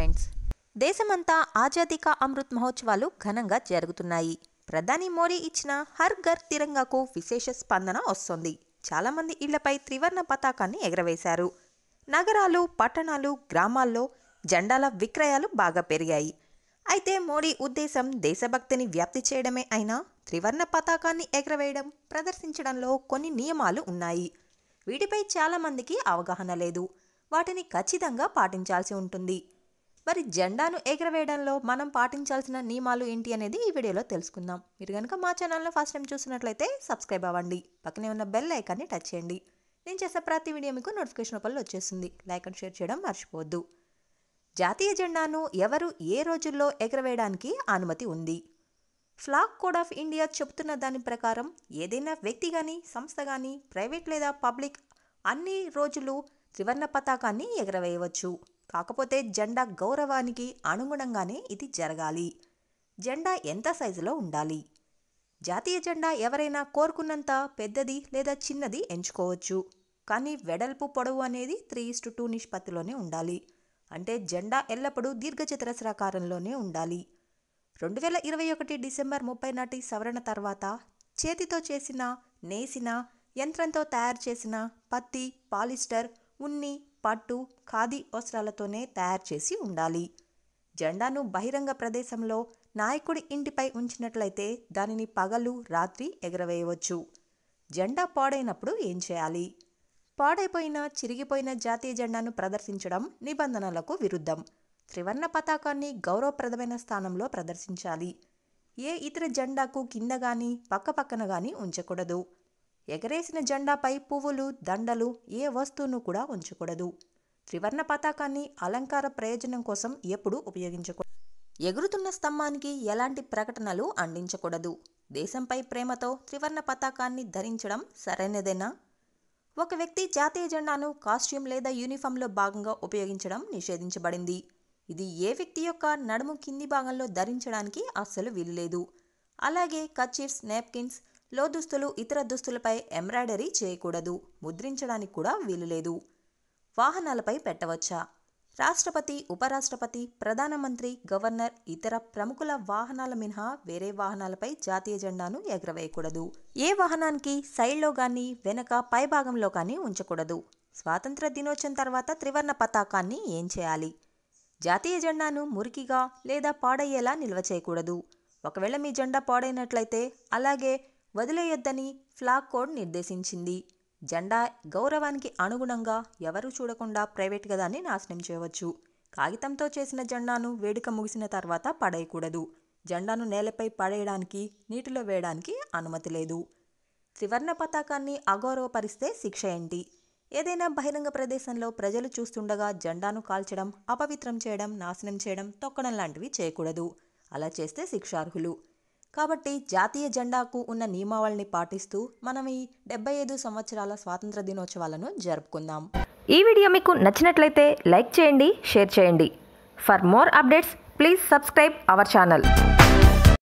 moments దేశమంతా ఆజాదీ కా అమృత్ మహోత్సవాలు ఘనంగా జరుగుతున్నాయి ప్రధాని మోడీ ఇచ్చిన హర్ ఘర్ తిరంగాకు విశేష స్పందన వస్తోంది చాలామంది ఇళ్లపై త్రివర్ణ పతాకాన్ని ఎగరవేశారు నగరాలు పట్టణాలు గ్రామాల్లో జెండాల విక్రయాలు బాగా పెరిగాయి అయితే మోడీ ఉద్దేశం దేశభక్తిని వ్యాప్తి చేయడమే అయినా త్రివర్ణ పతాకాన్ని ఎగరవేయడం ప్రదర్శించడంలో కొన్ని నియమాలు ఉన్నాయి వీటిపై చాలామందికి అవగాహన లేదు వాటిని ఖచ్చితంగా పాటించాల్సి ఉంటుంది మరి జెండాను ఎగరవేయడంలో మనం పాటించాల్సిన నియమాలు ఏంటి అనేది ఈ వీడియోలో తెలుసుకుందాం మీరు కనుక మా ఛానల్లో ఫస్ట్ టైం చూసినట్లయితే సబ్స్క్రైబ్ అవ్వండి పక్కనే ఉన్న బెల్ ఐకాన్ని టచ్ చేయండి నేను చేసే ప్రతి వీడియో మీకు నోటిఫికేషన్ రూపంలో వచ్చేస్తుంది లైక్ అండ్ షేర్ చేయడం మర్చిపోవద్దు జాతీయ జెండాను ఎవరు ఏ రోజుల్లో ఎగరవేయడానికి అనుమతి ఉంది ఫ్లాగ్ కోడ్ ఆఫ్ ఇండియా చెబుతున్న దాని ప్రకారం ఏదైనా వ్యక్తి కానీ సంస్థ కానీ ప్రైవేట్ లేదా పబ్లిక్ అన్ని రోజులు త్రివర్ణ పతాకాన్ని ఎగరవేయవచ్చు కాకపోతే జెండా గౌరవానికి అనుగుణంగానే ఇది జరగాలి జెండా ఎంత సైజులో ఉండాలి జాతీయ జెండా ఎవరైనా కోరుకున్నంత పెద్దది లేదా చిన్నది ఎంచుకోవచ్చు కానీ వెడల్పు పొడవు అనేది త్రీ ఇస్టు టూ నిష్పత్తిలోనే ఉండాలి అంటే జెండా ఎల్లప్పుడూ దీర్ఘచతురస్రాకారంలోనే ఉండాలి రెండు వేల ఇరవై ఒకటి డిసెంబర్ ముప్పై నాటి సవరణ తర్వాత చేతితో చేసిన నేసిన యంత్రంతో తయారు చేసిన పత్తి పాలిస్టర్ ఉన్ని పట్టు ఖాదీ వస్త్రాలతోనే తయారు చేసి ఉండాలి జెండాను బహిరంగ ప్రదేశంలో నాయకుడి ఇంటిపై ఉంచినట్లయితే దానిని పగలు రాత్రి ఎగరవేయవచ్చు జెండా పాడైనప్పుడు ఏం చేయాలి పాడైపోయిన చిరిగిపోయిన జాతీయ జెండాను ప్రదర్శించడం నిబంధనలకు విరుద్ధం త్రివర్ణ పతాకాన్ని గౌరవప్రదమైన స్థానంలో ప్రదర్శించాలి ఏ ఇతర జెండాకు కింద కానీ పక్కపక్కన కానీ ఉంచకూడదు ఎగరేసిన జెండాపై పువ్వులు దండలు ఏ వస్తువును కూడా ఉంచకూడదు త్రివర్ణ పతాకాన్ని అలంకార ప్రయోజనం కోసం ఎప్పుడూ ఉపయోగించకూడదు ఎగురుతున్న స్తంభానికి ఎలాంటి ప్రకటనలు అందించకూడదు దేశంపై ప్రేమతో త్రివర్ణ పతాకాన్ని ధరించడం సరైనదేనా ఒక వ్యక్తి జాతీయ జెండాను కాస్ట్యూమ్ లేదా యూనిఫామ్లో భాగంగా ఉపయోగించడం నిషేధించబడింది ఇది ఏ వ్యక్తి యొక్క నడుము కింది భాగంలో ధరించడానికి అస్సలు వీలులేదు అలాగే కచ్చిఫ్స్ నాప్కిన్స్ లో దుస్తులు ఇతర దుస్తులపై ఎంబ్రాయిడరీ చేయకూడదు ముద్రించడానికి కూడా వీలులేదు వాహనాలపై పెట్టవచ్చా రాష్ట్రపతి ఉపరాష్ట్రపతి ప్రధానమంత్రి గవర్నర్ ఇతర ప్రముఖుల వాహనాల మినహా వేరే వాహనాలపై జాతీయ జెండాను ఎగరవేయకూడదు ఏ వాహనానికి సైడ్లో కానీ వెనక పైభాగంలో కానీ ఉంచకూడదు స్వాతంత్ర దినోత్సవం తర్వాత త్రివర్ణ పతాకాన్ని ఏం చేయాలి జాతీయ జెండాను మురికిగా లేదా పాడయ్యేలా నిల్వ చేయకూడదు ఒకవేళ మీ జెండా పాడైనట్లయితే అలాగే వదిలేయొద్దని ఫ్లాగ్ కోడ్ నిర్దేశించింది జెండా గౌరవానికి అనుగుణంగా ఎవరు చూడకుండా ప్రైవేట్ గదాన్ని నాశనం చేయవచ్చు కాగితంతో చేసిన జెండాను వేడుక ముగిసిన తర్వాత పడేయకూడదు జెండాను నేలపై పడేయడానికి నీటిలో వేయడానికి అనుమతి లేదు త్రివర్ణ పతాకాన్ని అగౌరవపరిస్తే శిక్ష ఏంటి ఏదైనా బహిరంగ ప్రదేశంలో ప్రజలు చూస్తుండగా జెండాను కాల్చడం అపవిత్రం చేయడం నాశనం చేయడం తొక్కడం లాంటివి చేయకూడదు అలా చేస్తే శిక్షార్హులు కాబట్టి జాతీయ జెండాకు ఉన్న నియమావళిని పాటిస్తూ మనం ఈ డెబ్బై ఐదు సంవత్సరాల స్వాతంత్ర దినోత్సవాలను జరుపుకుందాం ఈ వీడియో మీకు నచ్చినట్లయితే లైక్ చేయండి షేర్ చేయండి for more updates please subscribe our channel